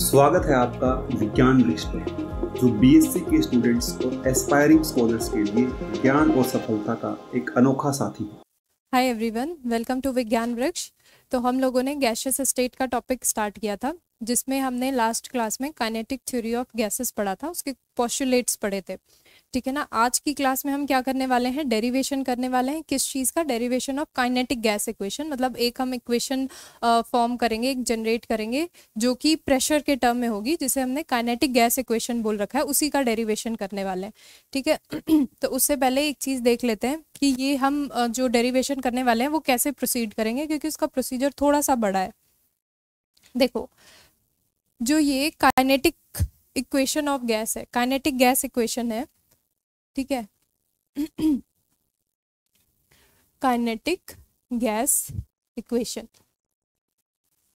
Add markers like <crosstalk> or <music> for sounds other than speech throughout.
स्वागत है आपका विज्ञान ब्रिज में जो बीएससी के स्टूडेंट्स और एस्पायरिंग स्कॉलर्स के लिए ज्ञान और सफलता का एक अनोखा साथी है हाय एवरीवन वेलकम टू विज्ञान वृक्ष तो हम लोगों ने गैसेस स्टेट का टॉपिक स्टार्ट किया था जिसमें हमने लास्ट क्लास में काइनेटिक थ्योरी ऑफ गैसेस पढ़ा था उसके पॉस्टुलेट्स पढ़े थे ठीक है ना आज की क्लास में हम क्या करने वाले हैं डेरिवेशन करने वाले हैं किस चीज़ का derivation of kinetic gas equation मतलब एक हम इक्वेशन फॉर्म करेंगे एक जनरेट करेंगे जो कि प्रेशर के टर्म में होगी जिसे हमने काइनेटिक गैस इक्वेशन बोल रखा है उसी का डेरिवेशन करने वाले हैं ठीक है <clears throat> तो उससे पहले एक चीज़ देख लेते हैं कि ये हम जो डेरीवेशन करने वाले हैं वो कैसे प्रोसीड करेंगे क्योंकि उसका प्रोसीजर थोड़ा सा बड़ा है देखो जो ये काइनेटिक इक्वेशन ऑफ गैस है काइनेटिक गैस इक्वेशन है ठीक है काइनेटिक गैस इक्वेशन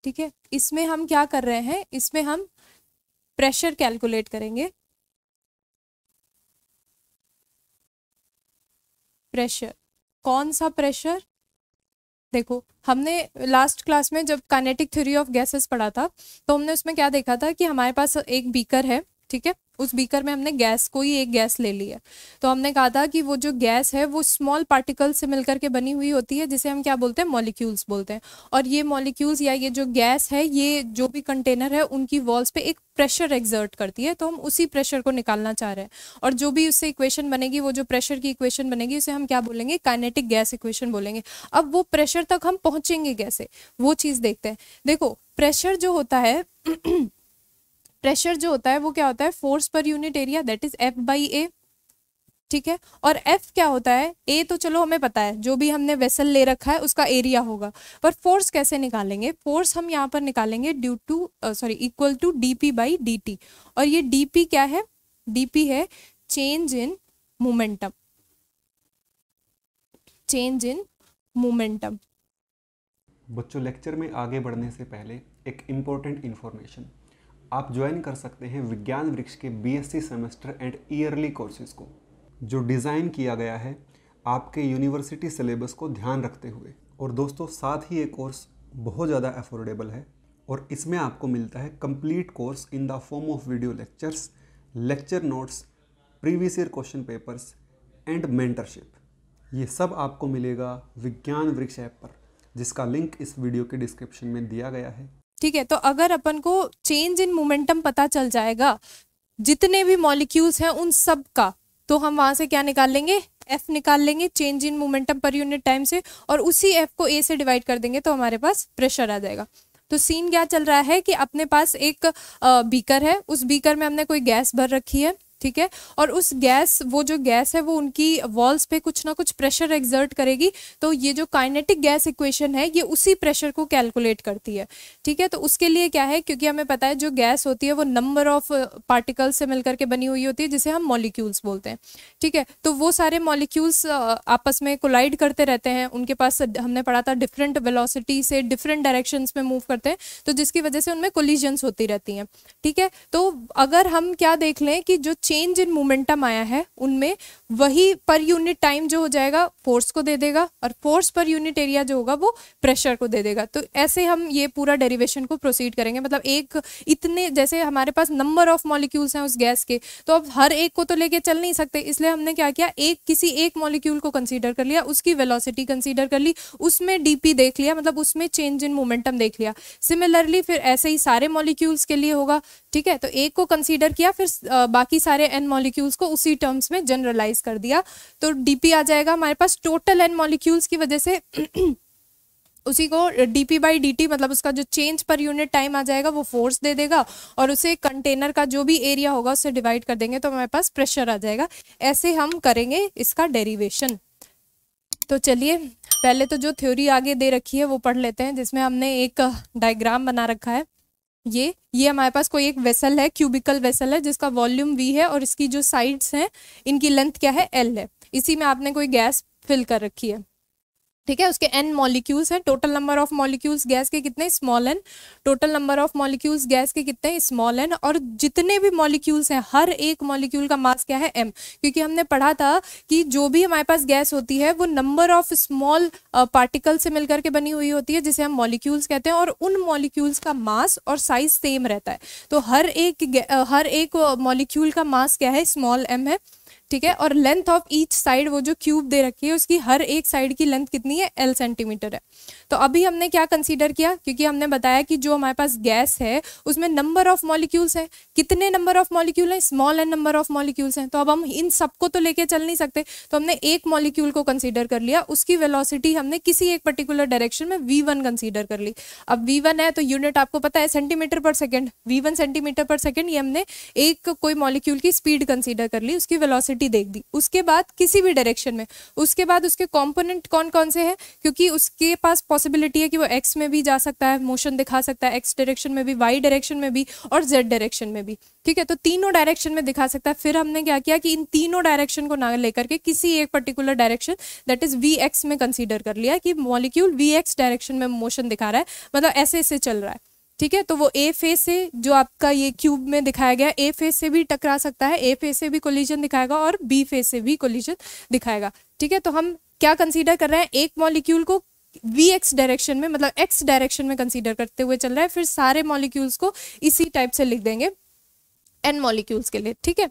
ठीक है इसमें हम क्या कर रहे हैं इसमें हम प्रेशर कैलकुलेट करेंगे प्रेशर कौन सा प्रेशर देखो हमने लास्ट क्लास में जब काइनेटिक थ्योरी ऑफ गैसेस पढ़ा था तो हमने उसमें क्या देखा था कि हमारे पास एक बीकर है ठीक है उस बीकर में हमने गैस को ही एक गैस ले लिया है तो हमने कहा था कि वो जो गैस है वो स्मॉल पार्टिकल से मिलकर के बनी हुई होती है जिसे हम क्या बोलते हैं मॉलिक्यूल्स बोलते हैं और ये मॉलिक्यूल्स या ये जो गैस है ये जो भी कंटेनर है उनकी वॉल्स पे एक प्रेशर एग्जर्ट करती है तो हम उसी प्रेशर को निकालना चाह रहे हैं और जो भी उससे इक्वेशन बनेगी वो जो प्रेशर की इक्वेशन बनेगी उसे हम क्या बोलेंगे काइनेटिक गैस इक्वेशन बोलेंगे अब वो प्रेशर तक हम पहुंचेंगे कैसे वो चीज़ देखते हैं देखो प्रेशर जो होता है <clears throat> प्रेशर जो होता है वो क्या होता है force per unit area that is F by A ठीक है और एफ क्या होता है ए तो चलो हमें पता है जो भी हमने वेसल ले रखा है उसका एरिया होगा पर फोर्स कैसे निकालेंगे फोर्स हम यहाँ पर निकालेंगे due to sorry equal to D P by D T और ये डी पी क्या है डी पी है change in momentum change in momentum बच्चों लेक्चर में आगे बढ़ने से पहले एक इम्पोर्टेंट इन्फॉर्मेशन आप ज्वाइन कर सकते हैं विज्ञान वृक्ष के BSc semester and yearly courses को जो डिज़ाइन किया गया है आपके यूनिवर्सिटी सिलेबस को ध्यान रखते हुए और दोस्तों साथ ही ये कोर्स बहुत ज़्यादा अफोर्डेबल है और इसमें आपको मिलता है complete course in the form of video lectures lecture notes previous year question papers and mentorship ये सब आपको मिलेगा विज्ञान वृक्ष ऐप पर जिसका लिंक इस वीडियो के डिस्क्रिप्शन में दिया गया है ठीक है तो अगर अपन को चेंज इन मोमेंटम पता चल जाएगा जितने भी मॉलिक्यूल्स हैं उन सब का तो हम वहाँ से क्या निकाल लेंगे एफ निकाल लेंगे change in momentum per unit time से और उसी एफ को ए से डिवाइड कर देंगे तो हमारे पास प्रेशर आ जाएगा तो सीन क्या चल रहा है कि अपने पास एक बीकर है उस बीकर में हमने कोई गैस भर रखी है ठीक है और उस गैस वो जो गैस है वो उनकी वॉल्स पे कुछ ना कुछ प्रेशर एग्जर्ट करेगी तो ये जो काइनेटिक गैस इक्वेशन है ये उसी प्रेशर को कैलकुलेट करती है ठीक है तो उसके लिए क्या है क्योंकि हमें पता है जो गैस होती है वो नंबर ऑफ पार्टिकल्स से मिलकर के बनी हुई होती है जिसे हम मॉलिक्यूल्स बोलते हैं ठीक है तो वो सारे मॉलिक्यूल्स uh, आपस में कोलाइड करते रहते हैं उनके पास हमने पढ़ा था डिफरेंट वेलोसिटी से डिफरेंट डायरेक्शन में मूव करते हैं तो जिसकी वजह से उनमें कोलिजन्स होती रहती हैं ठीक है तो अगर हम क्या देख लें कि जो चेंज इन मोमेंटम आया है उनमें वही पर यूनिट टाइम जो हो जाएगा फोर्स को दे देगा और फोर्स पर यूनिट एरिया जो होगा वो प्रेशर को दे देगा तो ऐसे हम ये पूरा डेरिवेशन को प्रोसीड करेंगे मतलब एक इतने जैसे हमारे पास नंबर ऑफ मॉलिक्यूल्स हैं उस गैस के तो अब हर एक को तो लेके चल नहीं सकते इसलिए हमने क्या किया एक किसी एक मॉलिक्यूल को कंसिडर कर लिया उसकी वेलोसिटी कंसिडर कर ली उसमें डीपी देख लिया मतलब उसमें चेंज इन मोमेंटम देख लिया सिमिलरली फिर ऐसे ही सारे मॉलिक्यूल्स के लिए होगा ठीक है तो एक को कंसिडर किया फिर बाकी सारे सारे एन मॉलिक्यूल्स को उसी टर्म्स में जनरलाइज कर दिया तो डी आ जाएगा हमारे पास टोटल एन मॉलिक्यूल्स की वजह से <clears throat> उसी को डी पी बाई डी मतलब उसका जो चेंज पर यूनिट टाइम आ जाएगा वो फोर्स दे देगा और उसे कंटेनर का जो भी एरिया होगा उससे डिवाइड कर देंगे तो हमारे पास प्रेशर आ जाएगा ऐसे हम करेंगे इसका डेरिवेशन तो चलिए पहले तो जो थ्योरी आगे दे रखी है वो पढ़ लेते हैं जिसमें हमने एक डायग्राम बना रखा है ये ये हमारे पास कोई एक वेसल है क्यूबिकल वेसल है जिसका वॉल्यूम वी है और इसकी जो साइड्स हैं इनकी लेंथ क्या है एल है इसी में आपने कोई गैस फिल कर रखी है ठीक है उसके एन मॉलिक्यूल्स हैं total number of molecules gas के कितने small N total number of molecules gas के कितने स्मॉल एन और जितने भी मॉलिक्यूल्स हैं हर एक मॉलिक्यूल का मास क्या है एम क्योंकि हमने पढ़ा था कि जो भी हमारे पास गैस होती है वो नंबर ऑफ स्मॉल पार्टिकल से मिलकर के बनी हुई होती है जिसे हम मॉलिक्यूल्स कहते हैं और उन मॉलिक्यूल्स का मास और साइज सेम रहता है तो हर एक हर एक मॉलिक्यूल का मास क्या है स्मॉल एम है ठीक है और लेंथ ऑफ ईच साइड वो जो क्यूब दे रखी है उसकी हर एक साइड की लेंथ कितनी है एल सेंटीमीटर है तो अभी हमने क्या कंसीडर किया क्योंकि हमने बताया कि जो हमारे पास गैस है उसमें नंबर ऑफ मॉलिक्यूल्स हैं कितने नंबर ऑफ मॉलिक्यूल हैं small N number of molecules हैं तो अब हम इन सबको तो लेके चल नहीं सकते तो हमने एक मॉलिक्यूल को कंसिडर कर लिया उसकी वेलोसिटी हमने किसी एक पर्टिकुलर डायरेक्शन में वी वन कंसिडर कर ली अब वी वन है तो यूनिट आपको पता है centimetre per second V one centimetre per second ये हमने एक कोई मॉलिक्यूल की स्पीड कंसिडर कर ली उसकी वेलोसिटी पॉसिबिलिटी देख दी उसके बाद किसी भी डायरेक्शन में उसके बाद उसके कंपोनेंट कौन कौन से हैं क्योंकि उसके पास पॉसिबिलिटी है कि वो एक्स में भी जा सकता है मोशन दिखा सकता है एक्स डायरेक्शन में भी वाई डायरेक्शन में भी और जेड डायरेक्शन में भी ठीक है तो तीनों डायरेक्शन में दिखा सकता है फिर हमने क्या किया कि इन तीनों डायरेक्शन को ना लेकर के किसी एक particular direction that is V में कंसिडर कर लिया कि मॉलिक्यूल वी डायरेक्शन में मोशन दिखा रहा है मतलब ऐसे ऐसे चल रहा है ठीक है तो वो ए फेस से जो आपका ये क्यूब में दिखाया गया ए फेस से भी टकरा सकता है ए फेस से भी कोलिजन दिखाएगा और बी फेस से भी कोलिजन दिखाएगा ठीक है तो हम क्या कंसीडर कर रहे हैं एक मॉलिक्यूल को वी एक्स डायरेक्शन में मतलब एक्स डायरेक्शन में कंसीडर करते हुए चल रहा है फिर सारे मॉलिक्यूल्स को इसी टाइप से लिख देंगे एन मॉलिक्यूल्स के लिए ठीक है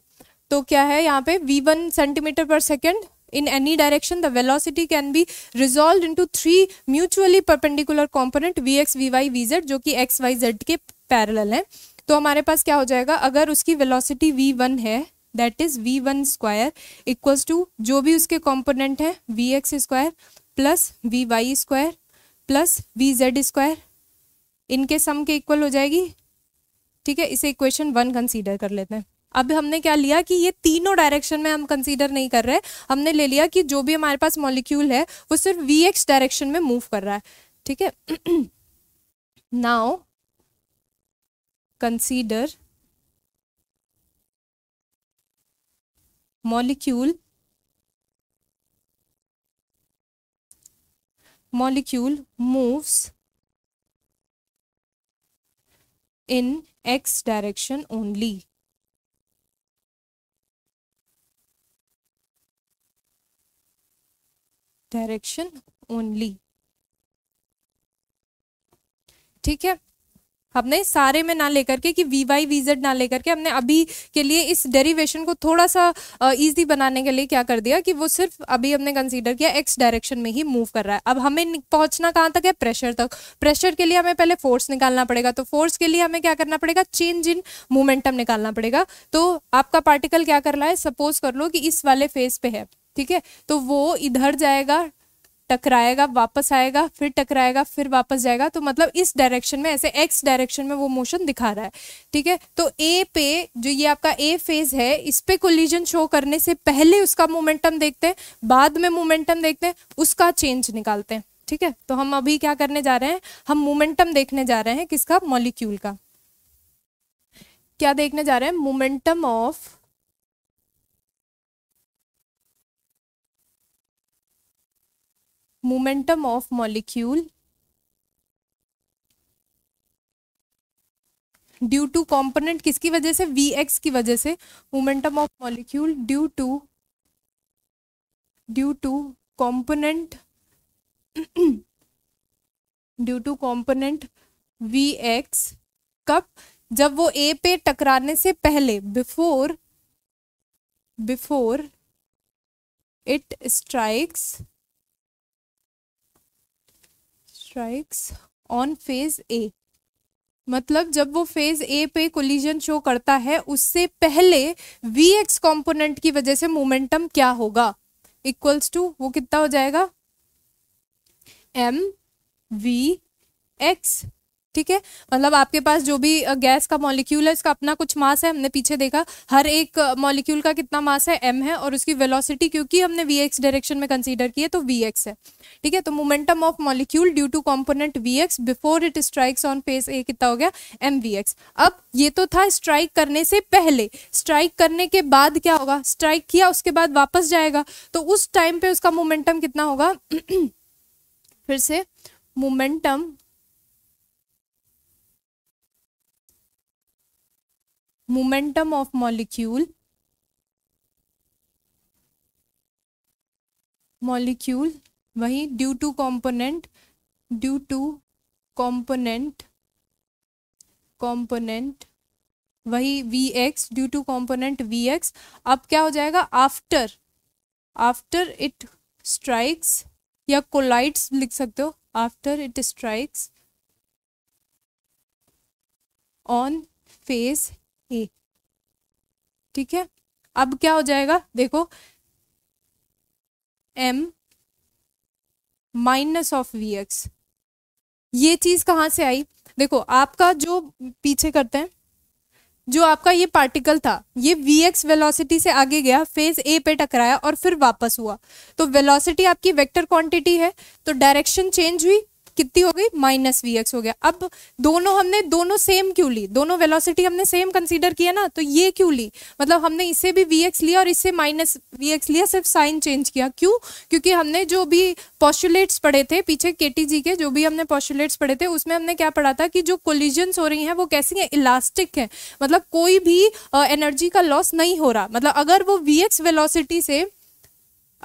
तो क्या है यहाँ पे V one centimetre per second in any direction the velocity can be resolved into three mutually perpendicular component vx vy vz जो कि x y z के parallel हैं तो हमारे पास क्या हो जाएगा अगर उसकी velocity v1 वन है that is V one square equals to जो भी उसके कॉम्पोनेंट है V x square plus we Y square plus V Z square इनके सम के इक्वल हो जाएगी ठीक है इसे इक्वेशन वन कंसीडर कर लेते हैं अब हमने क्या लिया कि ये तीनों डायरेक्शन में हम कंसीडर नहीं कर रहे हमने ले लिया कि जो भी हमारे पास मॉलिक्यूल है वो सिर्फ वी एक्स डायरेक्शन में मूव कर रहा है ठीक है now consider molecule molecule moves in X direction only direction only ठीक है हमने सारे में ना लेकर के कि वी वाई वी जेड ना लेकर के हमने अभी के लिए इस डेरिवेशन को थोड़ा सा इजी बनाने के लिए क्या कर दिया कि वो सिर्फ अभी हमने कंसीडर किया एक्स डायरेक्शन में ही मूव कर रहा है अब हमें पहुंचना कहाँ तक है प्रेशर तक प्रेशर के लिए हमें पहले फोर्स निकालना पड़ेगा तो फोर्स के लिए हमें क्या करना पड़ेगा चेंज इन मोमेंटम निकालना पड़ेगा तो आपका पार्टिकल क्या कर रहा है सपोज कर लो कि इस वाले फेज पे है ठीक है तो वो इधर जाएगा टकराएगा वापस आएगा फिर टकराएगा फिर वापस जाएगा तो मतलब इस डायरेक्शन में ऐसे एक्स डायरेक्शन में वो मोशन दिखा रहा है ठीक है तो ए पे जो ये आपका ए फेज है इस पे कोलिजन शो करने से पहले उसका मोमेंटम देखते हैं बाद में मोमेंटम देखते हैं उसका चेंज निकालते हैं ठीक है तो हम अभी क्या करने जा रहे हैं हम मोमेंटम देखने जा रहे हैं किसका मॉलिक्यूल का क्या देखने जा रहे हैं momentum of momentum of molecule due to component किसकी वजह से वी एक्स की वजह से momentum of molecule due to due to component due to component we X कब जब वो ए पे टकराने से पहले before before it strikes strikes on phase A मतलब जब वो फेज ए पे कोलिजन शो करता है उससे पहले वी एक्स कॉम्पोनेंट की वजह से मोमेंटम क्या होगा इक्वल्स टू वो कितना हो जाएगा एम वी एक्स ठीक है मतलब आपके पास जो भी गैस का मॉलिक्यूल है इसका अपना कुछ मास है हमने पीछे देखा हर एक मॉलिक्यूल का कितना मास है एम है और उसकी वेलोसिटी क्योंकि हमने वी एक्स डायरेक्शन में कंसीडर किया तो वी एक्स है ठीक है तो momentum of molecule due to component we X before it strikes on face A कितना हो गया एम वी एक्स अब ये तो था स्ट्राइक करने से पहले स्ट्राइक करने के बाद क्या होगा स्ट्राइक किया उसके बाद वापस जाएगा तो उस टाइम पे उसका मोमेंटम कितना होगा <clears throat> फिर से momentum momentum of molecule molecule वही due to component due to component component वही V x due to component we X अब क्या हो जाएगा आफ्टर आफ्टर इट स्ट्राइक्स या कोलाइट्स लिख सकते हो after it strikes on face A ठीक है अब क्या हो जाएगा देखो m minus of v x ये चीज़ कहाँ से आई देखो आपका जो पीछे करते हैं जो आपका ये पार्टिकल था ये वी एक्स वेलोसिटी से आगे गया फेज ए पे टकराया और फिर वापस हुआ तो वेलोसिटी आपकी वेक्टर क्वांटिटी है तो डायरेक्शन चेंज हुई कितनी हो गई माइनस वी हो गया अब दोनों हमने दोनों सेम क्यों ली दोनों वेलोसिटी हमने सेम कंसीडर किया ना तो ये क्यों ली मतलब हमने इसे भी वी लिया और इससे माइनस वी लिया सिर्फ साइन चेंज किया क्यों क्योंकि हमने जो भी पॉस्टुलेट्स पढ़े थे पीछे के के जो भी हमने पॉस्टुलेट्स पढ़े थे उसमें हमने क्या पढ़ा था कि जो कोलिजन्स हो रही हैं वो कैसी हैं इलास्टिक हैं मतलब कोई भी एनर्जी का लॉस नहीं हो रहा मतलब अगर वो वी वेलोसिटी से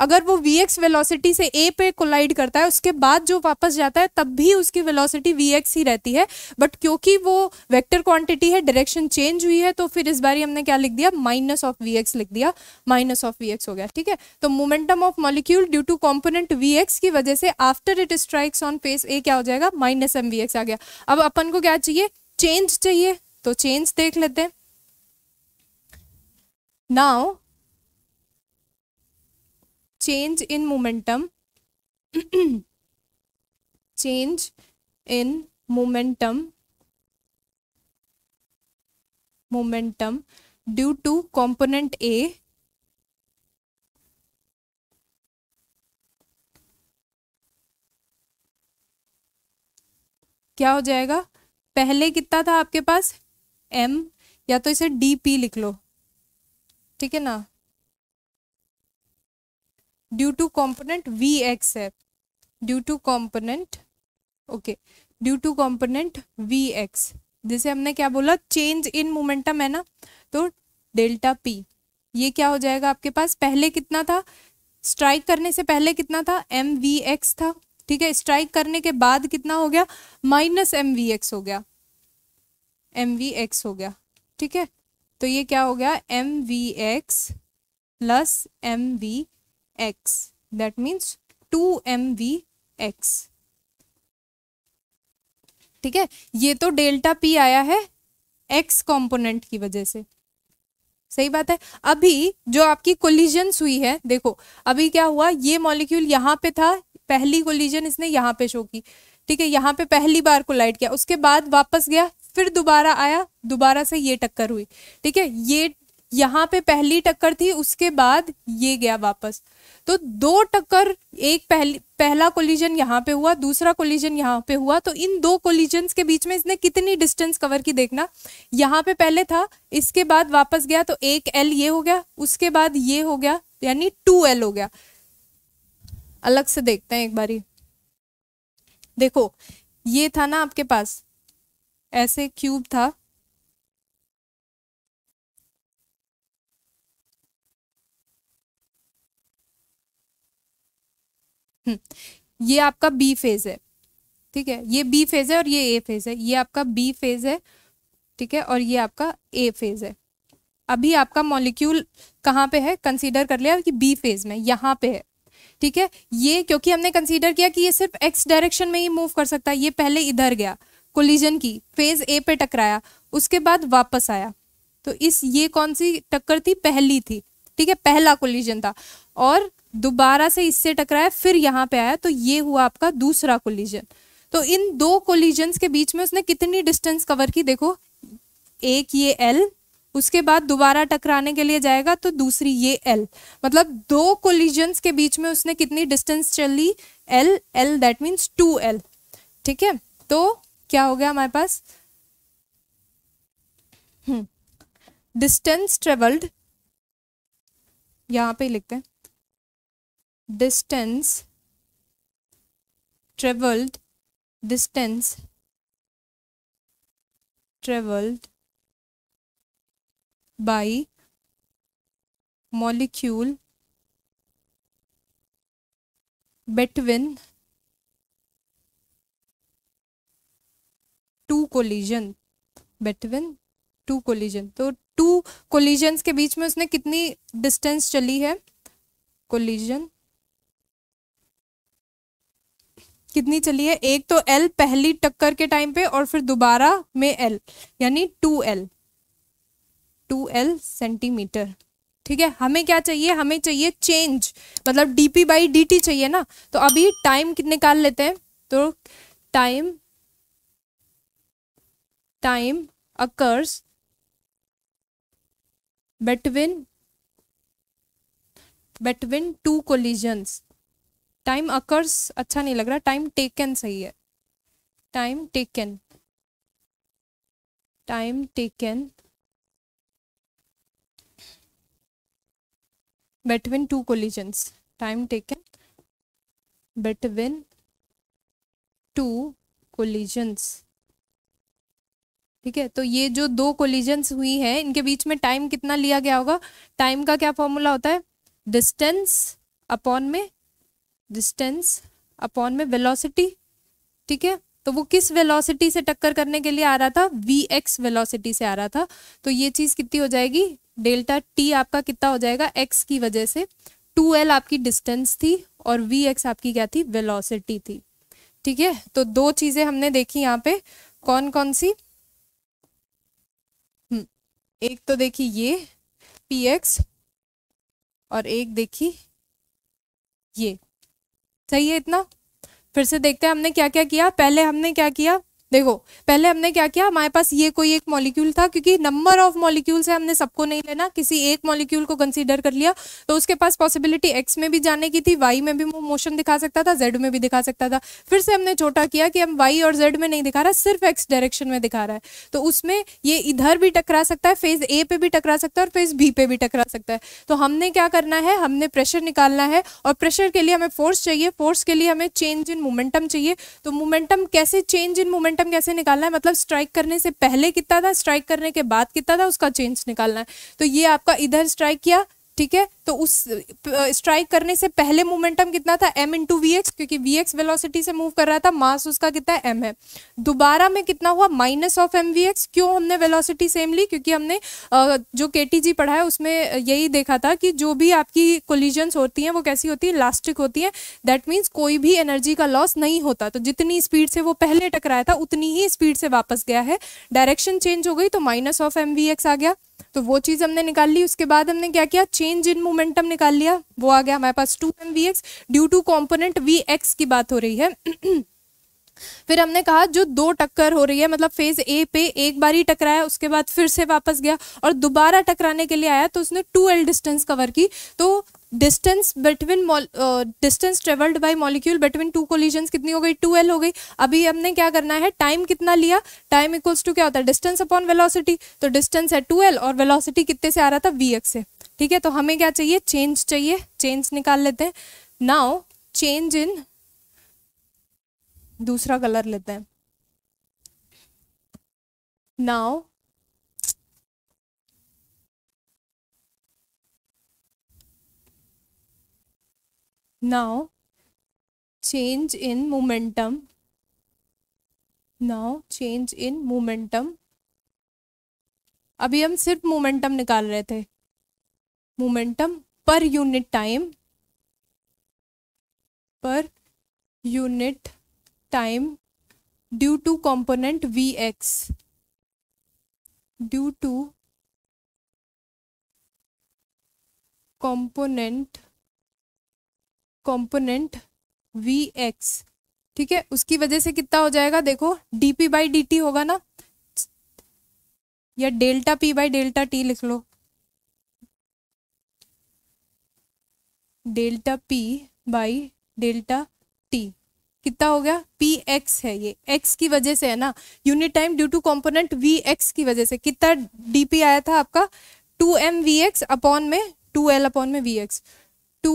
अगर वो वी एक्स वेलोसिटी से ए पे कोलाइड करता है उसके बाद जो वापस जाता है तब भी उसकी वेलोसिटी वी एक्स ही रहती है बट क्योंकि वो वेक्टर क्वांटिटी है डायरेक्शन चेंज हुई है तो फिर इस बार हमने क्या लिख दिया माइनस ऑफ वी एक्स लिख दिया माइनस ऑफ वी एक्स हो गया ठीक है तो momentum of molecule due to component we x की वजह से after it strikes on face A क्या हो जाएगा माइनस एम वी एक्स आ गया अब अपन को क्या चाहिए चेंज चाहिए तो चेंज देख लेते हैं now change in momentum change in momentum momentum due to component a क्या हो जाएगा पहले कितना था आपके पास एम या तो इसे डी पी लिख लो ठीक है ना due to component we x है due to component okay due to component we x जैसे हमने क्या बोला चेंज इन मोमेंटम है ना तो डेल्टा पी ये क्या हो जाएगा आपके पास पहले कितना था स्ट्राइक करने से पहले कितना था एम वी एक्स था ठीक है स्ट्राइक करने के बाद कितना हो गया माइनस एम वी एक्स हो गया एम वी एक्स हो गया ठीक है तो ये क्या हो गया m v x plus m v x that means 2mv x ठीक है ये तो डेल्टा पी आया है x कंपोनेंट की वजह से सही बात है अभी जो आपकी कोलिजन्स हुई है देखो अभी क्या हुआ ये मॉलिक्यूल यहाँ पे था पहली कोलिजन इसने यहाँ पे शो की ठीक है यहाँ पे पहली बार कोलाइड किया उसके बाद वापस गया फिर दोबारा आया दोबारा से ये टक्कर हुई ठीक है ये यहाँ पे पहली टक्कर थी उसके बाद ये गया वापस तो दो टक्कर एक पहली पहला कोलिजन यहाँ पे हुआ दूसरा कोलिजन यहाँ पे हुआ तो इन दो कोलिजन के बीच में इसने कितनी डिस्टेंस कवर की देखना यहाँ पे पहले था इसके बाद वापस गया तो एक एल ये हो गया उसके बाद ये हो गया यानी टू एल हो गया अलग से देखते हैं एक बारी देखो ये था ना आपके पास ऐसे क्यूब था हम्म, ये आपका बी फेज है ठीक है ये बी फेज है और ये ए फेज है ये आपका बी फेज है ठीक है और ये आपका ए फेज है अभी आपका मॉलिक्यूल कहाँ पे है कंसीडर कर लिया कि बी फेज में यहाँ पे है ठीक है ये क्योंकि हमने कंसीडर किया कि ये सिर्फ एक्स डायरेक्शन में ही मूव कर सकता है ये पहले इधर गया कोलिजन की फेज ए पे टकराया उसके बाद वापस आया तो इस ये कौन सी टक्कर थी पहली थी ठीक है पहला कोलिजन था और दोबारा से इससे टकराया फिर यहाँ पे आया तो ये हुआ आपका दूसरा कोलिजन तो इन दो कोलिजन्स के बीच में उसने कितनी डिस्टेंस कवर की देखो एक ये एल उसके बाद दोबारा टकराने के लिए जाएगा तो दूसरी ये एल मतलब दो कोलिजन्स के बीच में उसने कितनी डिस्टेंस चल ली l l that means two l ठीक है तो क्या हो गया हमारे पास डिस्टेंस हम्म, ट्रेवल्ड यहाँ पे लिखते हैं distance traveled distance traveled by molecule between two collision between two collision तो टू कोलिजन्स के बीच में उसने कितनी डिस्टेंस चली है कोलिजन कितनी चली है एक तो एल पहली टक्कर के टाइम पे और फिर दोबारा में एल यानी two l two l centimetre ठीक है हमें क्या चाहिए हमें चाहिए चेंज मतलब d P by D t चाहिए ना तो अभी टाइम कितने निकाल लेते हैं तो time time occurs between between two collisions time occurs अच्छा नहीं लग रहा टाइम टेकन सही है time taken time taken between two collisions time taken between two collisions ठीक है तो ये जो दो कोलिजन्स हुई हैं इनके बीच में टाइम कितना लिया गया होगा टाइम का क्या फॉर्मूला होता है डिस्टेंस अपॉन में डिस्टेंस अपॉन में वेलोसिटी ठीक है तो वो किस वेलोसिटी से टक्कर करने के लिए आ रहा था वी एक्स वेलोसिटी से आ रहा था तो ये चीज़ कितनी हो जाएगी डेल्टा टी आपका कितना हो जाएगा एक्स की वजह से टू एल आपकी डिस्टेंस थी और वी एक्स आपकी क्या थी वेलोसिटी थी ठीक है तो दो चीज़ें हमने देखी यहाँ पे कौन कौन सी हम्म, एक तो देखी ये पी एक्स और एक देखी ये सही है इतना फिर से देखते हैं हमने क्या क्या किया पहले हमने क्या किया देखो पहले हमने क्या किया हमारे पास ये कोई एक मॉलिक्यूल था क्योंकि नंबर ऑफ मॉलिक्यूल से हमने सबको नहीं लेना किसी एक मॉलिक्यूल को कंसीडर कर लिया तो उसके पास पॉसिबिलिटी एक्स में भी जाने की थी वाई में भी मोशन दिखा सकता था जेड में भी दिखा सकता था फिर से हमने छोटा किया कि हम वाई और जेड में नहीं दिखा रहा सिर्फ एक्स डायरेक्शन में दिखा रहा है तो उसमें ये इधर भी टकरा सकता है फेज ए पे भी टकरा सकता है और फेज बी पे भी टकरा सकता है तो हमने क्या करना है हमने प्रेशर निकालना है और प्रेशर के लिए हमें फोर्स चाहिए फोर्स के लिए हमें चेंज इन मोमेंटम चाहिए तो मोमेंटम कैसे चेंज इन मोमेंटम क्वांटम कैसे निकालना है मतलब स्ट्राइक करने से पहले कितना था स्ट्राइक करने के बाद कितना था उसका चेंज निकालना है तो ये आपका इधर स्ट्राइक किया ठीक है तो उस स्ट्राइक करने से पहले मोमेंटम कितना था एम इंटू वी एक्स क्योंकि वी एक्स वेलोसिटी से मूव कर रहा था मास उसका कितना है एम है दोबारा में कितना हुआ minus of m v x क्यों हमने वेलोसिटी सेम ली क्योंकि हमने जो के टी जी पढ़ा है उसमें यही देखा था कि जो भी आपकी कोलिजन्स होती हैं वो कैसी होती है इलास्टिक होती है दैट मीन्स कोई भी एनर्जी का लॉस नहीं होता तो जितनी स्पीड से वो पहले टकराया था उतनी ही स्पीड से वापस गया है डायरेक्शन चेंज हो गई तो minus of m v x आ गया तो वो चीज़ हमने निकाल ली उसके बाद हमने क्या किया चेंज इन मोमेंटम निकाल लिया वो आ गया हमारे पास two m v x due to component we x की बात हो रही है <clears throat> फिर हमने कहा जो दो टक्कर हो रही है मतलब फेज ए पे एक बार ही टकराया उसके बाद फिर से वापस गया और दोबारा टकराने के लिए आया तो उसने टू एल डिस्टेंस कवर की तो distance between distance travelled by molecule between two collision कितनी हो गई टू एल हो गई अभी हमने क्या करना है टाइम कितना लिया टाइम इक्वल्स टू क्या होता है डिस्टेंस अपॉन वेलोसिटी तो डिस्टेंस है टू एल और वेलोसिटी कितने से आ रहा था वी से ठीक है तो हमें क्या चाहिए चेंज चाहिए चेंज निकाल लेते हैं नाउ चेंज इन दूसरा कलर लेते हैं now now change in momentum now change in momentum अभी हम सिर्फ मोमेंटम निकाल रहे थे momentum per unit time per unit time due to component we x due to component component we x ठीक है उसकी वजह से कितना हो जाएगा देखो d P by D t होगा ना या delta p by delta t लिख लो delta p by delta t कितना हो गया पी एक्स है ये एक्स की वजह से है ना unit time due to component we x की वजह से कितना डीपी आया था आपका two m v x upon में टू एल अपॉन में वी एक्स टू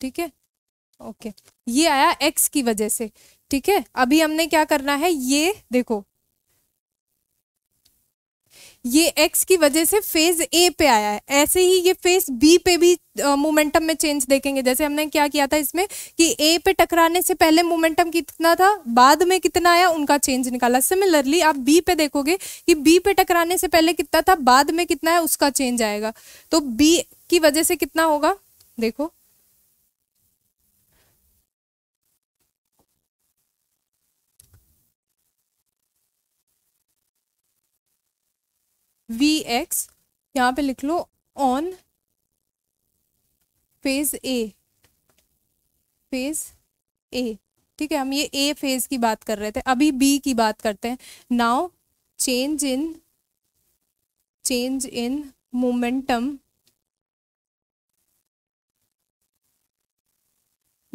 ठीक है ओके ये आया एक्स की वजह से ठीक है अभी हमने क्या करना है ये देखो ये एक्स की वजह से फेज ए पे आया है ऐसे ही ये फेज बी पे भी मोमेंटम में चेंज देखेंगे जैसे हमने क्या किया था इसमें कि ए पे टकराने से पहले मोमेंटम कितना था बाद में कितना आया उनका चेंज निकाला सिमिलरली आप बी पे देखोगे कि बी पे टकराने से पहले कितना था बाद में कितना है उसका चेंज आएगा तो बी की वजह से कितना होगा देखो वी एक्स यहाँ पे लिख लो on phase A phase A ठीक है हम ये ए फेज की बात कर रहे थे अभी बी की बात करते हैं now change in change in momentum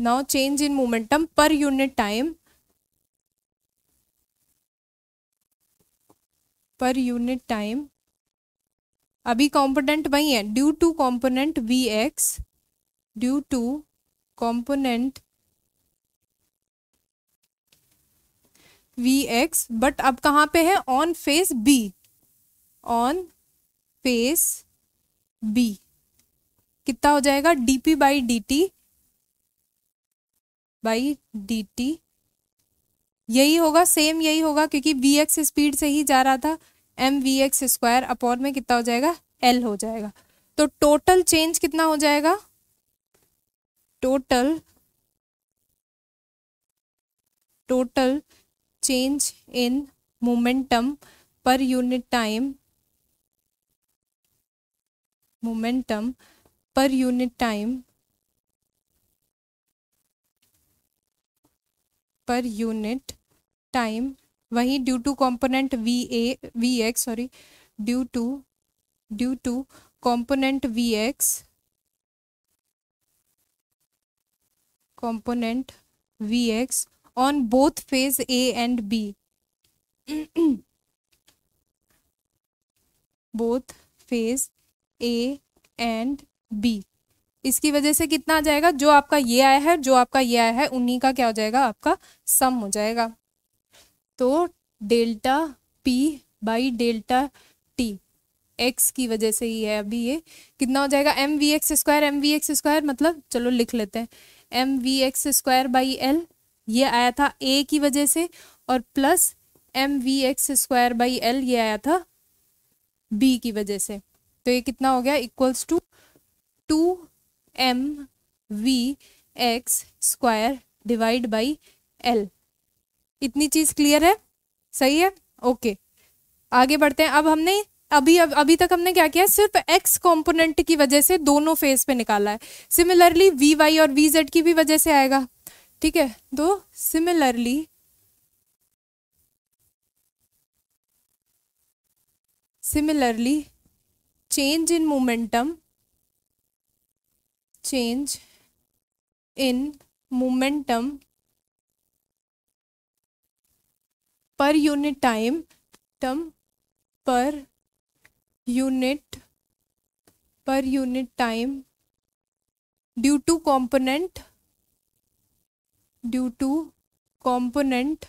now change in momentum per unit time per unit time अभी कॉम्पोनेंट वही है due to component we x due to component we x but अब कहाँ पे है on face B on face B कितना हो जाएगा d p by D t by D t यही होगा सेम यही होगा क्योंकि वी एक्स स्पीड से ही जा रहा था m v x square upon में कितना हो जाएगा एल हो जाएगा तो टोटल चेंज कितना हो जाएगा total total change in momentum per unit time momentum per unit time per unit time वहीं due to component v A v x sorry due to due to component we x v x on both phase A and B both phase A and B इसकी वजह से कितना आ जाएगा जो आपका ये आया है जो आपका ये आया है उन्हीं का क्या हो जाएगा आपका सम हो जाएगा तो delta p by delta t x की वजह से ही है अभी ये कितना हो जाएगा m v x square m v x square मतलब चलो लिख लेते हैं m v x square by l ये आया था ए की वजह से और plus m v x square by l ये आया था बी की वजह से तो ये कितना हो गया equals to two m v x square divide by l इतनी चीज़ क्लियर है सही है ओके आगे बढ़ते हैं अब हमने अभी अभ, अभी तक हमने क्या किया सिर्फ एक्स कंपोनेंट की वजह से दोनों फेज पे निकाला है सिमिलरली वी वाई और वी जेड की भी वजह से आएगा ठीक है तो similarly similarly change in momentum change in momentum per unit time term per unit per unit time due to component due to component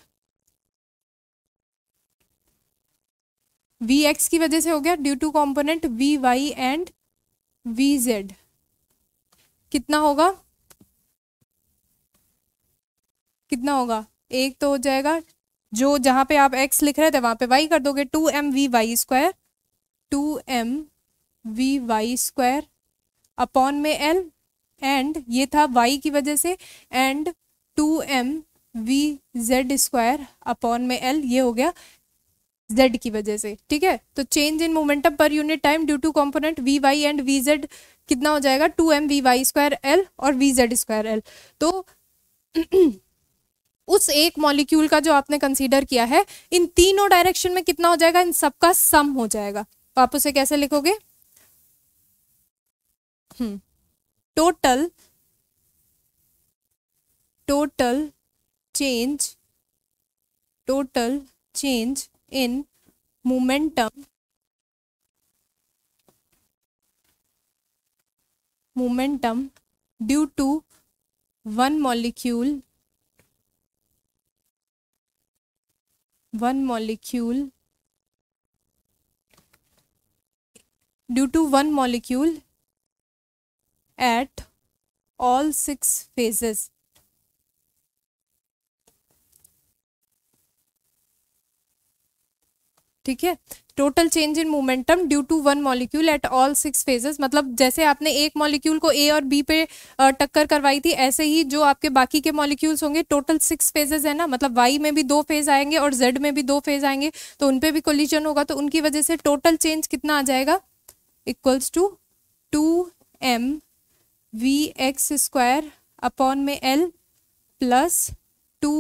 we x की वजह से हो गया due to component v y and v z कितना होगा कितना होगा एक तो हो जाएगा जो जहाँ पे आप x लिख रहे थे वहाँ पे y कर दोगे two m v Y square two m v Y square upon में l एंड ये था y की वजह से and two m v Z square upon में l ये हो गया z की वजह से ठीक है तो change in momentum per unit time due to component v y and v z कितना हो जाएगा two m v Y square l और वी जेड स्क्वायर एल तो, <clears throat> तो उस एक मॉलिक्यूल का जो आपने कंसीडर किया है इन तीनों डायरेक्शन में कितना हो जाएगा इन सबका सम हो जाएगा तो आप उसे कैसे लिखोगे total total change total change in momentum momentum due to one molecule one molecule due to one molecule at all six phases ठीक है total change in momentum due to one molecule at all six phases मतलब जैसे आपने एक molecule को ए और B पे टक्कर करवाई थी ऐसे ही जो आपके बाकी के मॉलिक्यूल्स होंगे टोटल सिक्स फेजेस है ना मतलब वाई में भी दो फेज आएंगे और जेड में भी दो फेज आएंगे तो उनपे भी कोलिजन होगा तो उनकी वजह से टोटल चेंज कितना आ जाएगा equals to two m v x square upon में L plus two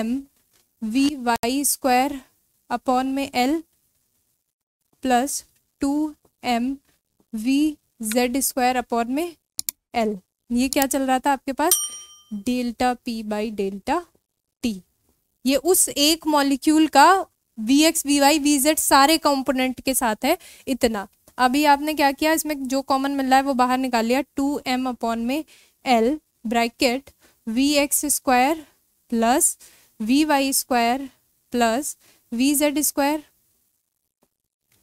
m v Y square upon में L plus two m v Z square upon में एल ये क्या चल रहा था आपके पास delta p by delta t ये उस एक मॉलिक्यूल का v x v y v z सारे कंपोनेंट के साथ है इतना अभी आपने क्या किया इसमें जो कॉमन मिल रहा है वो बाहर निकाल लिया टू एम अपॉन में l bracket v x square plus we Y square plus V Z square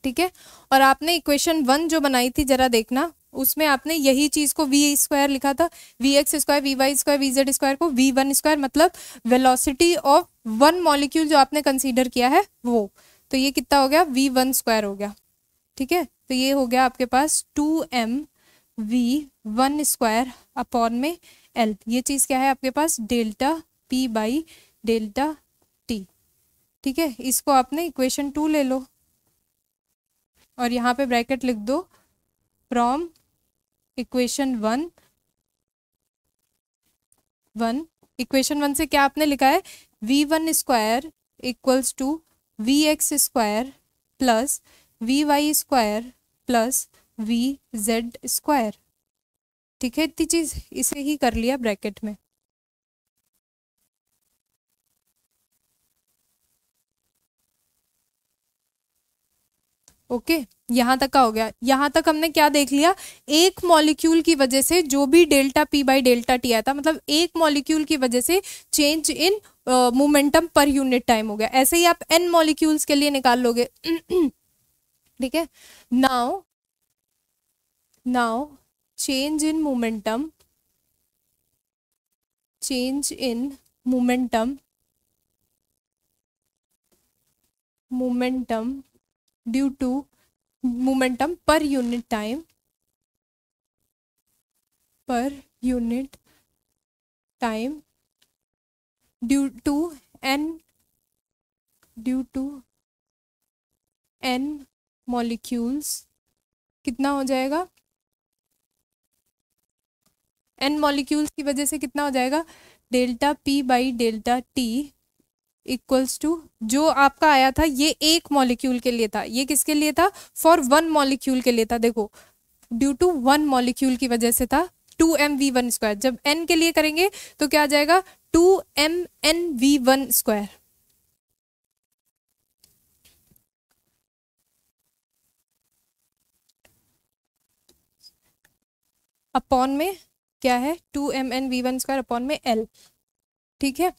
ठीक है और आपने इक्वेशन वन जो बनाई थी जरा देखना उसमें आपने यही चीज को वी स्क्वायर लिखा था v x square v Y square v Z square को वी वन स्क्वायर मतलब वेलोसिटी ऑफ वन मॉलिक्यूल जो आपने कंसीडर किया है वो तो ये कितना हो गया वी वन स्क्वायर हो गया ठीक है तो ये हो गया आपके पास two m v one square upon में एल ये चीज़ क्या है आपके पास डेल्टा पी बाई डेल्टा ठीक है इसको आपने इक्वेशन टू ले लो और यहाँ पे ब्रैकेट लिख दो from equation one one equation one से क्या आपने लिखा है v one square equals to v x square plus we Y square plus V Z square ठीक है इतनी चीज़ इसे ही कर लिया ब्रैकेट में ओके यहाँ तक का हो गया यहाँ तक हमने क्या देख लिया एक मॉलिक्यूल की वजह से जो भी delta p by delta t आया था मतलब एक मॉलिक्यूल की वजह से change in momentum per unit time हो गया ऐसे ही आप एन मॉलिक्यूल्स के लिए निकाल लोगे <clears throat> ठीक है now now change in momentum change in momentum momentum due to momentum per unit time per unit time due to n due to n molecules कितना हो जाएगा एन मॉलिक्यूल्स की वजह से कितना हो जाएगा delta p by delta T equals to जो आपका आया था ये एक मॉलिक्यूल के लिए था ये किसके लिए था फॉर वन मॉलिक्यूल के लिए था देखो ड्यू टू वन मॉलिक्यूल की वजह से था two m v one square जब एन के लिए करेंगे तो क्या आ जाएगा two M N V one square upon में क्या है two M N V one square upon में एल ठीक है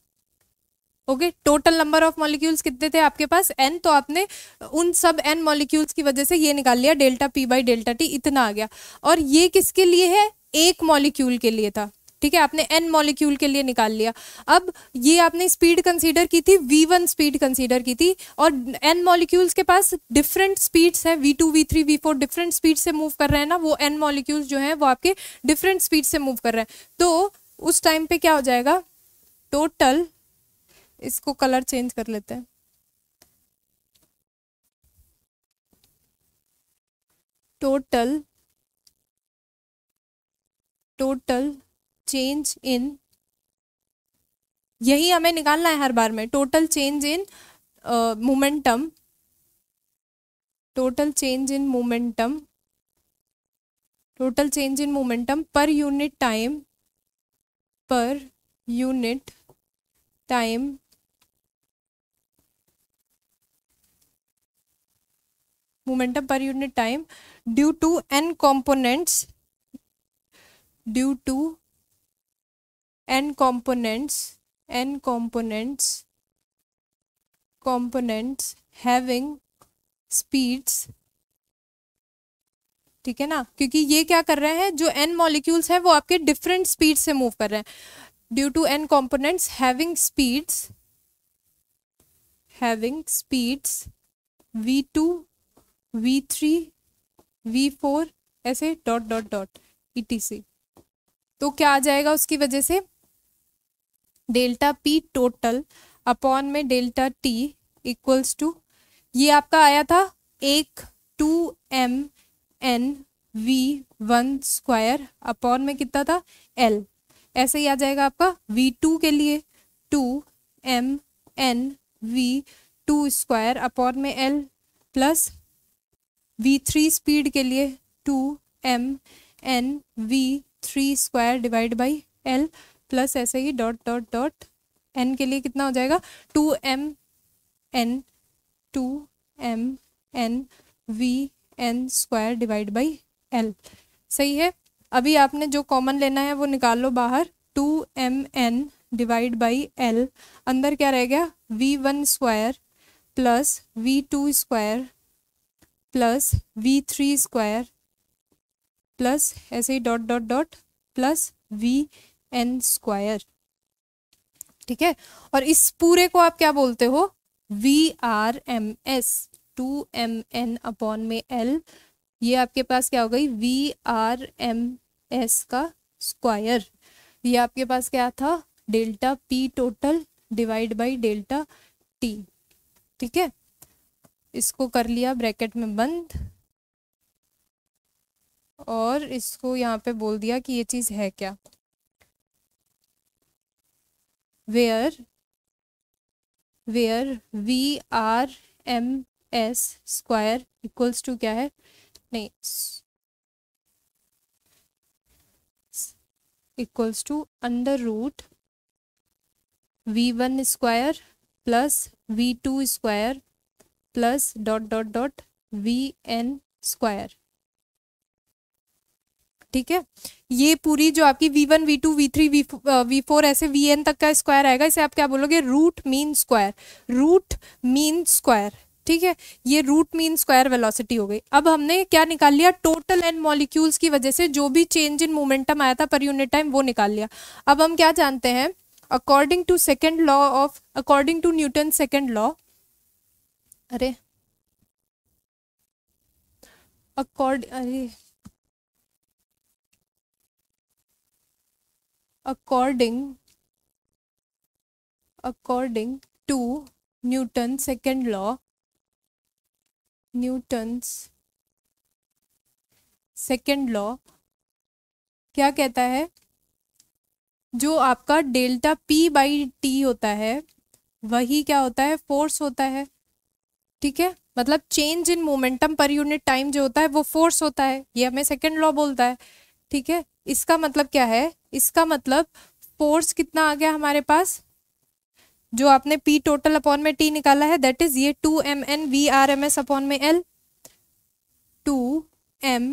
okay total number of molecules कितने थे आपके पास एन तो आपने उन सब एन मॉलिक्यूल्स की वजह से ये निकाल लिया delta p by delta t इतना आ गया और ये किसके लिए है एक मॉलिक्यूल के लिए था ठीक है आपने एन मॉलिक्यूल के लिए निकाल लिया अब ये आपने स्पीड कंसीडर की थी वी वन स्पीड कंसीडर की थी और एन मॉलिक्यूल्स के पास डिफरेंट स्पीड्स हैं v two we three we four different speed से मूव कर रहे हैं ना वो एन मॉलिक्यूल्स जो हैं वो आपके डिफरेंट स्पीड से मूव कर रहे हैं तो उस टाइम पे क्या हो जाएगा टोटल इसको कलर चेंज कर लेते हैं टोटल टोटल चेंज इन यही हमें निकालना है हर बार में total change in momentum total change in momentum total change in momentum per unit time per unit time momentum per unit time due to N components due to N components n components components having speeds ठीक है ना क्योंकि ये क्या कर रहे हैं जो एन मॉलिक्यूल्स हैं वो आपके डिफरेंट स्पीड से मूव कर रहे हैं due to N components having speeds having speeds V two we three we four ऐसे dot dot dot E T C तो क्या आ जाएगा उसकी वजह से डेल्टा पी टोटल अपॉन में डेल्टा टी इक्वल्स टू ये आपका आया था एक two M N V one square upon में कितना था एल ऐसे ही आ जाएगा आपका वी टू के लिए two M N V two square upon में L plus V three speed के लिए two M N V three square divide by L plus ऐसे ही डॉट डॉट डॉट एन के लिए कितना हो जाएगा two M N two M N V N square divide by L सही है अभी आपने जो कॉमन लेना है वो निकाल लो बाहर two M N divide by L अंदर क्या रह गया V one square plus V two square plus V three square plus ऐसे ही dot dot dot plus V N square ठीक है और इस पूरे को आप क्या बोलते हो V R M S two M N upon में एल ये आपके पास क्या हो गई वी आर एम एस का स्क्वायर ये आपके पास क्या था delta P total divide by delta T ठीक है इसको कर लिया ब्रैकेट में बंद और इसको यहाँ पे बोल दिया कि ये चीज़ है क्या where where V R M S square equals to क्या है नहीं equals to under root V one square plus V two square plus dot dot dot V N square ठीक है ये पूरी जो आपकी V one V two we three V V four ऐसे वी एन तक का स्क्वायर आएगा इसे आप क्या बोलोगे root mean square root mean square ठीक है ये रूट मीन स्क्वायर वेलोसिटी हो गई अब हमने क्या निकाल लिया टोटल एन मॉलिक्यूल्स की वजह से जो भी चेंज इन मोमेंटम आया था पर यूनिट टाइम वो निकाल लिया अब हम क्या जानते हैं according to second law of according to Newton second law अरे अकॉर्ड अरे according according to Newton second law Newton's second law क्या कहता है जो आपका डेल्टा पी बाई टी होता है वही क्या होता है फोर्स होता है ठीक है मतलब change in momentum per unit time जो होता है वो फोर्स होता है ये हमें सेकेंड लॉ बोलता है ठीक है इसका मतलब क्या है इसका मतलब फोर्स कितना आ गया हमारे पास जो आपने पी टोटल अपॉन में T निकाला है दैट इज ये two M N V R M S upon में L two M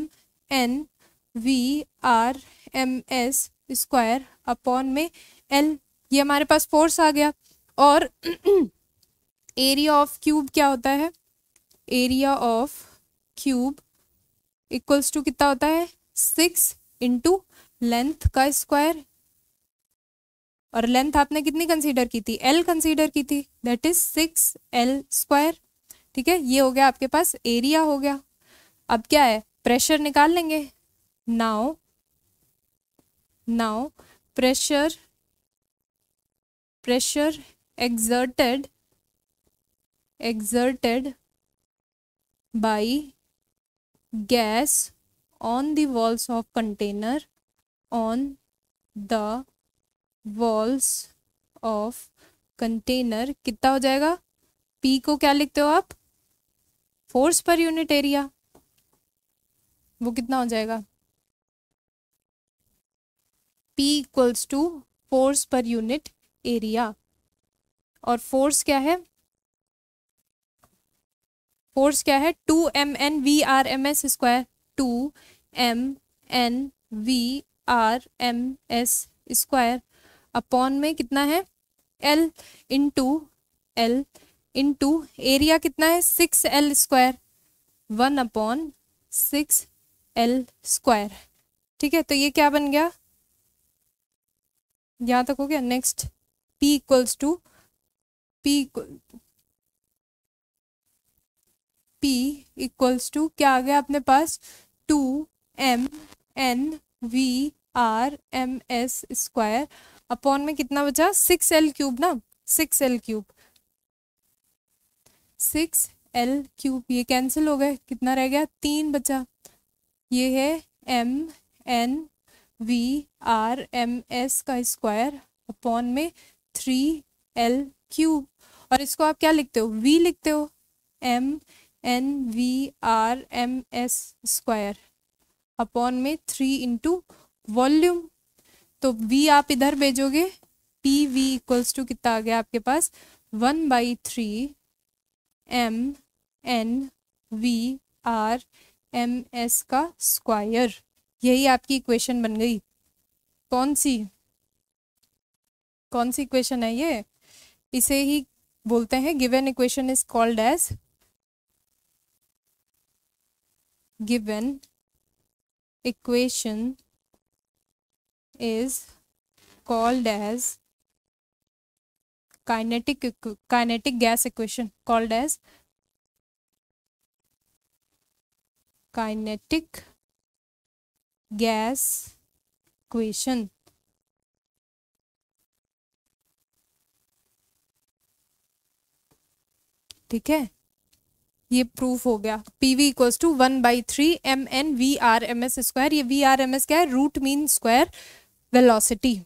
N V R M S square upon में एल ये हमारे पास फोर्स आ गया और एरिया ऑफ क्यूब क्या होता है area of cube equals to कितना होता है सिक्स इंटू लेंथ का स्क्वायर और लेंथ आपने कितनी कंसीडर की थी एल कंसीडर की थी that is six L square ठीक है ये हो गया आपके पास एरिया हो गया अब क्या है प्रेशर निकाल लेंगे now now pressure pressure exerted exerted by gas on the walls of container on the walls of container कितना हो जाएगा P को क्या लिखते हो आप फोर्स पर यूनिट एरिया वो कितना हो जाएगा P equals to force per unit area और फोर्स क्या है फोर्स क्या है two M N V R M S square two M N V R M S square upon में कितना है L into L into area कितना है six L square one upon six L square ठीक है तो ये क्या बन गया यहाँ तक हो गया next P equals to P P equals to क्या आ गया अपने पास two M N V R M S square upon में कितना बचा सिक्स एल क्यूब ना six L cube six L cube ये कैंसिल हो गए कितना रह गया तीन बचा ये है M N V R M S का स्क्वायर अपॉन में थ्री एल क्यूब और इसको आप क्या लिखते हो वी लिखते हो M N V R M S square upon में थ्री इंटू वॉल्यूम तो वी आप इधर भेजोगे पी वी इक्वल्स टू कितना आ गया आपके पास one by three M N V R M S का स्क्वायर यही आपकी इक्वेशन बन गई कौन सी कौन सी इक्वेशन है ये इसे ही बोलते हैं given equation is called as given equation is called as kinetic kinetic gas equation called as kinetic gas equation ठीक है ये प्रूफ हो गया P V equals to one by three M N V R M S square ये V R M S क्या है root mean square velocity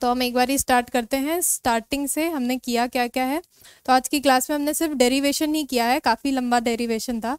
तो हम एक बार ही स्टार्ट करते हैं स्टार्टिंग से हमने किया क्या क्या है तो आज की क्लास में हमने सिर्फ डेरिवेशन ही किया है काफ़ी लंबा डेरिवेशन था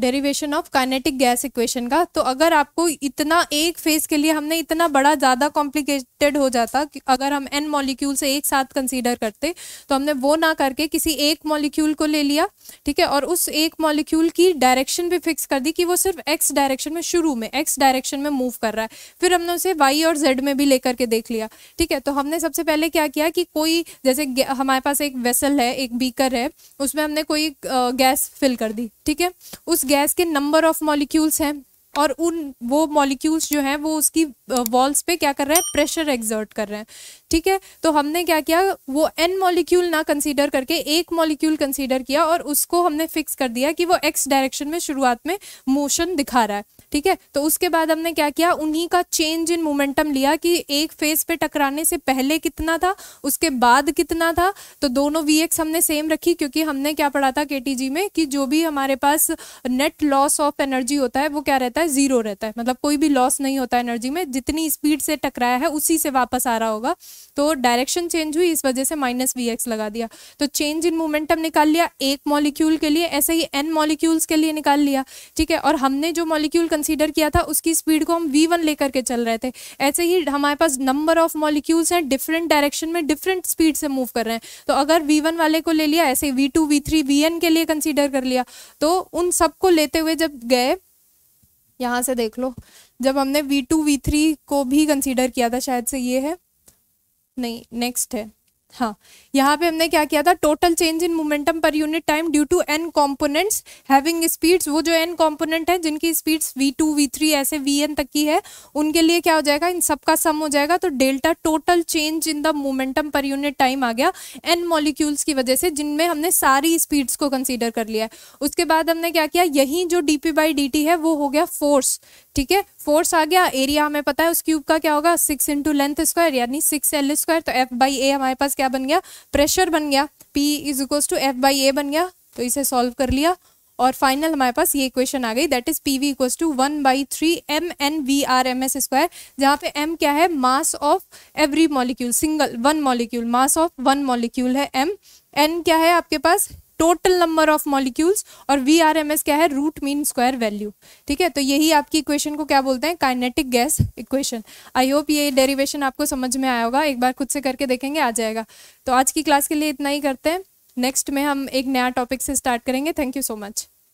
derivation of kinetic gas equation का तो अगर आपको इतना एक फेज के लिए हमने इतना बड़ा ज़्यादा कॉम्प्लिकेटेड हो जाता कि अगर हम एन मॉलिक्यूल से एक साथ कंसीडर करते तो हमने वो ना करके किसी एक मॉलिक्यूल को ले लिया ठीक है और उस एक मॉलिक्यूल की डायरेक्शन भी फिक्स कर दी कि वो सिर्फ एक्स डायरेक्शन में शुरू में एक्स डायरेक्शन में मूव कर रहा है फिर हमने उसे वाई और जेड में भी लेकर के देख लिया ठीक है तो हमने सबसे पहले क्या किया कि कोई जैसे हमारे पास एक वेसल है एक बीकर है उसमें हमने कोई गैस फिल कर दी ठीक है उस गैस के नंबर ऑफ मॉलिक्यूल्स हैं और उन वो मॉलिक्यूल्स जो हैं वो उसकी वॉल्स पे क्या कर रहे हैं प्रेशर एग्जर्ट कर रहे हैं ठीक है तो हमने क्या किया वो एन मॉलिक्यूल ना कंसीडर करके एक मॉलिक्यूल कंसीडर किया और उसको हमने फिक्स कर दिया कि वो एक्स डायरेक्शन में शुरुआत में मोशन दिखा रहा है ठीक है तो उसके बाद हमने क्या किया उन्हीं का चेंज इन मोमेंटम लिया कि एक फेज पे टकराने से पहले कितना था उसके बाद कितना था तो दोनों वी हमने सेम रखी क्योंकि हमने क्या पढ़ा था के में कि जो भी हमारे पास नेट लॉस ऑफ एनर्जी होता है वो क्या रहता है जीरो रहता है मतलब कोई भी लॉस नहीं होता एनर्जी में जितनी स्पीड से टकराया है उसी से वापस आ रहा होगा तो डायरेक्शन चेंज हुई इस वजह से माइनस वी लगा दिया तो चेंज इन मोमेंटम निकाल लिया एक मॉलिक्यूल के लिए ऐसे ही एन मॉलिक्यूल्स के लिए निकाल लिया ठीक है और हमने जो मॉलिक्यूल कंसीडर किया था उसकी स्पीड को हम वी वन लेकर के चल रहे थे ऐसे ही हमारे पास नंबर ऑफ मॉलिक्यूल्स हैं डिफरेंट डायरेक्शन में डिफरेंट स्पीड से मूव कर रहे हैं तो अगर वी वन वाले को ले लिया ऐसे V two we three V N के लिए कंसीडर कर लिया तो उन सबको लेते हुए जब गए यहाँ से देख लो जब हमने वी टू वी थ्री को भी कंसिडर किया था शायद से ये है नहीं नेक्स्ट है हाँ यहाँ पे हमने क्या किया था total change in momentum per unit time due to N components having speeds वो जो एन कॉम्पोनेंट है जिनकी speeds V two we three ऐसे वी एन तक की है उनके लिए क्या हो जाएगा इन सबका सम हो जाएगा तो delta total change in the momentum per unit time आ गया एन मॉलिक्यूल्स की वजह से जिनमें हमने सारी स्पीड्स को कंसिडर कर लिया है उसके बाद हमने क्या किया यही जो D P by D T है वो हो गया फोर्स ठीक है फोर्स आ गया एरिया हमें पता है उस क्यूब का क्या होगा सिक्स इंटू लेंथ स्क्वायर यानी सिक्स एल स्क्वायर तो एफ बाई ए हमारे पास क्या बन गया प्रेशर बन गया P is equals to F by A बन गया तो इसे सॉल्व कर लिया और फाइनल हमारे पास ये क्वेश्चन आ गई that is P V equals to one by three M N V R M S square जहाँ पे एम क्या है mass of every molecule single one molecule mass of one molecule है एम एन क्या है आपके पास टोटल नंबर ऑफ मॉलिक्यूल्स और वी आर एम एस क्या है रूट मीन स्क्वायर वैल्यू ठीक है तो यही आपकी इक्वेशन को क्या बोलते हैं kinetic gas equation I hope ये डेरिवेशन आपको समझ में आया होगा एक बार खुद से करके देखेंगे आ जाएगा तो आज की क्लास के लिए इतना ही करते हैं नेक्स्ट में हम एक नया टॉपिक से स्टार्ट करेंगे थैंक यू सो मच